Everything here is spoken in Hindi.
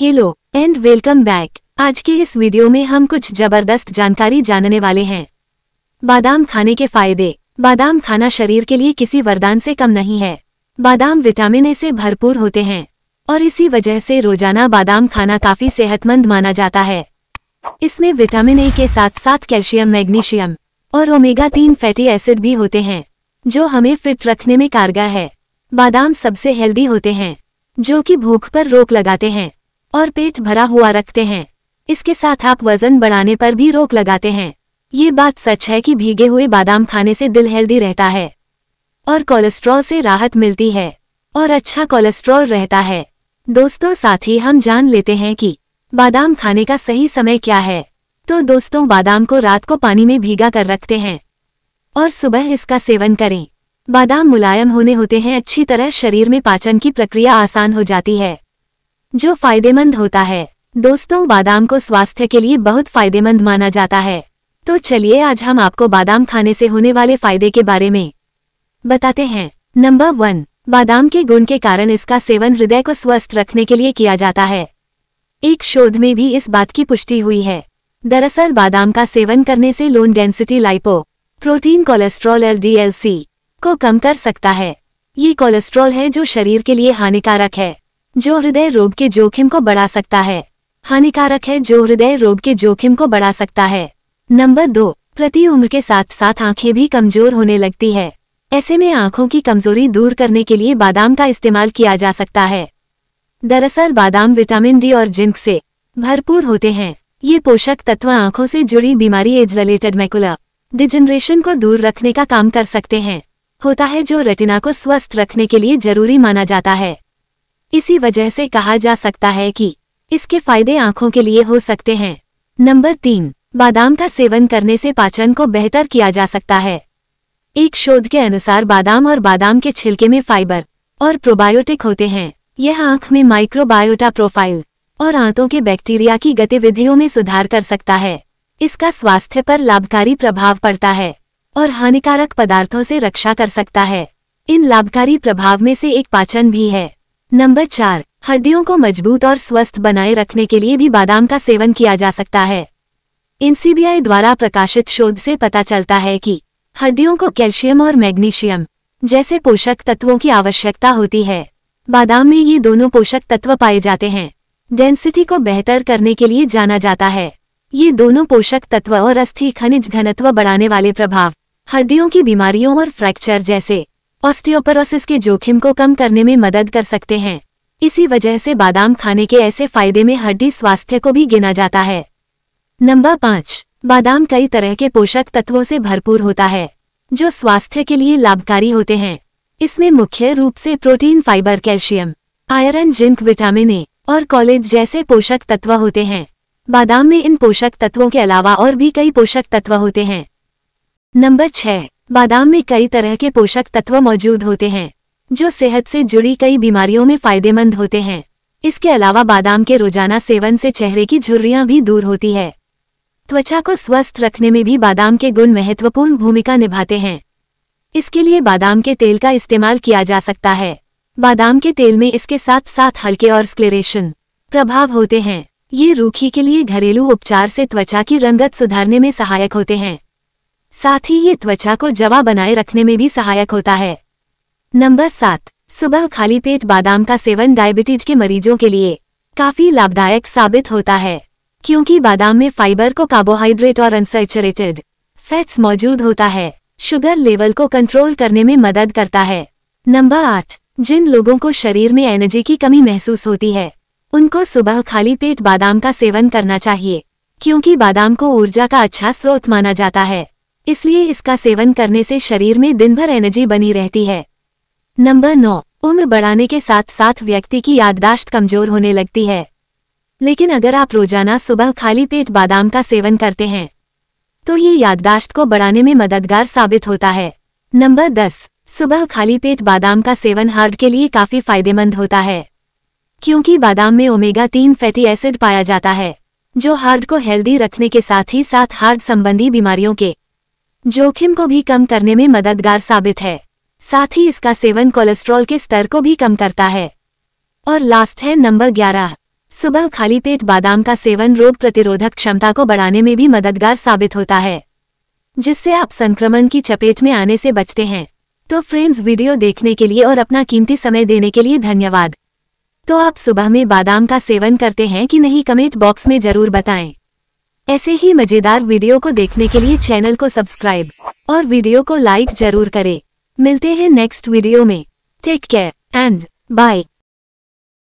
हेलो एंड वेलकम बैक आज के इस वीडियो में हम कुछ जबरदस्त जानकारी जानने वाले हैं बादाम खाने के फायदे बादाम खाना शरीर के लिए किसी वरदान से कम नहीं है बादाम विटामिन ए से भरपूर होते हैं और इसी वजह से रोजाना बादाम खाना काफी सेहतमंद माना जाता है इसमें विटामिन ए के साथ साथ कैल्शियम मैग्नीशियम और ओमेगा तीन फैटी एसिड भी होते हैं जो हमें फिट रखने में कारगर है बादाम सबसे हेल्दी होते हैं जो कि भूख पर रोक लगाते हैं और पेट भरा हुआ रखते हैं इसके साथ आप वजन बढ़ाने पर भी रोक लगाते हैं ये बात सच है कि भीगे हुए बादाम खाने से दिल हेल्दी रहता है और कोलेस्ट्रॉल से राहत मिलती है और अच्छा कोलेस्ट्रॉल रहता है दोस्तों साथ ही हम जान लेते हैं कि बादाम खाने का सही समय क्या है तो दोस्तों बादाम को रात को पानी में भीगा कर रखते हैं और सुबह इसका सेवन करें बादाम मुलायम होने होते हैं अच्छी तरह शरीर में पाचन की प्रक्रिया आसान हो जाती है जो फायदेमंद होता है दोस्तों बादाम को स्वास्थ्य के लिए बहुत फायदेमंद माना जाता है तो चलिए आज हम आपको बादाम खाने से होने वाले फायदे के बारे में बताते हैं नंबर वन बादाम के गुण के कारण इसका सेवन हृदय को स्वस्थ रखने के लिए किया जाता है एक शोध में भी इस बात की पुष्टि हुई है दरअसल बादाम का सेवन करने से low density lipoprotein cholesterol L D को कम कर सकता है ये कोलेस्ट्रॉल है जो शरीर के लिए हानिकारक है जो हृदय रोग के जोखिम को बढ़ा सकता है हानिकारक है जो हृदय रोग के जोखिम को बढ़ा सकता है नंबर दो प्रति उम्र के साथ साथ आंखें भी कमजोर होने लगती है ऐसे में आंखों की कमजोरी दूर करने के लिए बादाम का इस्तेमाल किया जा सकता है दरअसल बादाम विटामिन डी और जिंक से भरपूर होते हैं ये पोषक तत्व आंखों से जुड़ी बीमारी एज रिलेटेड मैकुला डिजनरेशन को दूर रखने का काम कर सकते हैं होता है जो रेटिना को स्वस्थ रखने के लिए जरूरी माना जाता है इसी वजह से कहा जा सकता है कि इसके फायदे आँखों के लिए हो सकते हैं नंबर तीन बादाम का सेवन करने से पाचन को बेहतर किया जा सकता है एक शोध के अनुसार बादाम और बादाम के छिलके में फाइबर और प्रोबायोटिक होते हैं यह आँख में माइक्रोबायोटा प्रोफाइल और आंतों के बैक्टीरिया की गतिविधियों में सुधार कर सकता है इसका स्वास्थ्य पर लाभकारी प्रभाव पड़ता है और हानिकारक पदार्थों से रक्षा कर सकता है इन लाभकारी प्रभाव में से एक पाचन भी है नंबर चार हड्डियों को मजबूत और स्वस्थ बनाए रखने के लिए भी बादाम का सेवन किया जा सकता है एनसीबीआई द्वारा प्रकाशित शोध से पता चलता है कि हड्डियों को कैल्शियम और मैग्नीशियम जैसे पोषक तत्वों की आवश्यकता होती है बादाम में ये दोनों पोषक तत्व पाए जाते हैं डेंसिटी को बेहतर करने के लिए जाना जाता है ये दोनों पोषक तत्व और अस्थि खनिज घनत्व बढ़ाने वाले प्रभाव हड्डियों की बीमारियों और फ्रैक्चर जैसे ऑस्टियोपोरोसिस के जोखिम को कम करने में मदद कर सकते हैं इसी वजह से बादाम खाने के ऐसे फायदे में हड्डी स्वास्थ्य को भी गिना जाता है नंबर पाँच बादाम कई तरह के पोषक तत्वों से भरपूर होता है जो स्वास्थ्य के लिए लाभकारी होते हैं इसमें मुख्य रूप से protein fibre calcium iron zinc vitamin A और कॉलेज जैसे पोषक तत्व होते हैं बादाम में इन पोषक तत्वों के अलावा और भी कई पोषक तत्व होते हैं नंबर छह बादाम में कई तरह के पोषक तत्व मौजूद होते हैं जो सेहत से जुड़ी कई बीमारियों में फायदेमंद होते हैं इसके अलावा बादाम के रोजाना सेवन से चेहरे की झुर्रियां भी दूर होती है त्वचा को स्वस्थ रखने में भी बादाम के गुण महत्वपूर्ण भूमिका निभाते हैं इसके लिए बादाम के तेल का इस्तेमाल किया जा सकता है बादाम के तेल में इसके साथ साथ हल्के और स्क्लेरेशन प्रभाव होते हैं ये रूखी के लिए घरेलू उपचार से त्वचा की रंगत सुधारने में सहायक होते हैं साथ ही ये त्वचा को जवा बनाए रखने में भी सहायक होता है नंबर सात सुबह खाली पेट बादाम का सेवन डायबिटीज के मरीजों के लिए काफी लाभदायक साबित होता है क्योंकि बादाम में फाइबर को कार्बोहाइड्रेट और अनसेचुरेटेड फैट्स मौजूद होता है शुगर लेवल को कंट्रोल करने में मदद करता है नंबर आठ जिन लोगों को शरीर में एनर्जी की कमी महसूस होती है उनको सुबह खाली पेट बादाम का सेवन करना चाहिए क्योंकि बादाम को ऊर्जा का अच्छा स्रोत माना जाता है इसलिए इसका सेवन करने से शरीर में दिन भर एनर्जी बनी रहती है नंबर नौ उम्र बढ़ाने के साथ साथ व्यक्ति की याददाश्त कमजोर होने लगती है लेकिन अगर आप रोजाना सुबह खाली पेट बादाम का सेवन करते हैं तो ये याददाश्त को बढ़ाने में मददगार साबित होता है नंबर दस सुबह खाली पेट बादाम का सेवन हार्ट के लिए काफ़ी फायदेमंद होता है क्योंकि बादाम में ओमेगा तीन फैटी एसिड पाया जाता है जो हार्ट को हेल्दी रखने के साथ ही साथ हार्ट संबंधी बीमारियों के जोखिम को भी कम करने में मददगार साबित है साथ ही इसका सेवन कोलेस्ट्रॉल के स्तर को भी कम करता है और लास्ट है नंबर ग्यारह सुबह खाली पेट बादाम का सेवन रोग प्रतिरोधक क्षमता को बढ़ाने में भी मददगार साबित होता है जिससे आप संक्रमण की चपेट में आने से बचते हैं तो फ्रेंड्स वीडियो देखने के लिए और अपना कीमती समय देने के लिए धन्यवाद तो आप सुबह में बादाम का सेवन करते हैं कि नहीं कमेंट बॉक्स में जरूर बताएं ऐसे ही मजेदार वीडियो को देखने के लिए चैनल को सब्सक्राइब और वीडियो को लाइक जरूर करें मिलते हैं नेक्स्ट वीडियो में टेक केयर एंड बाय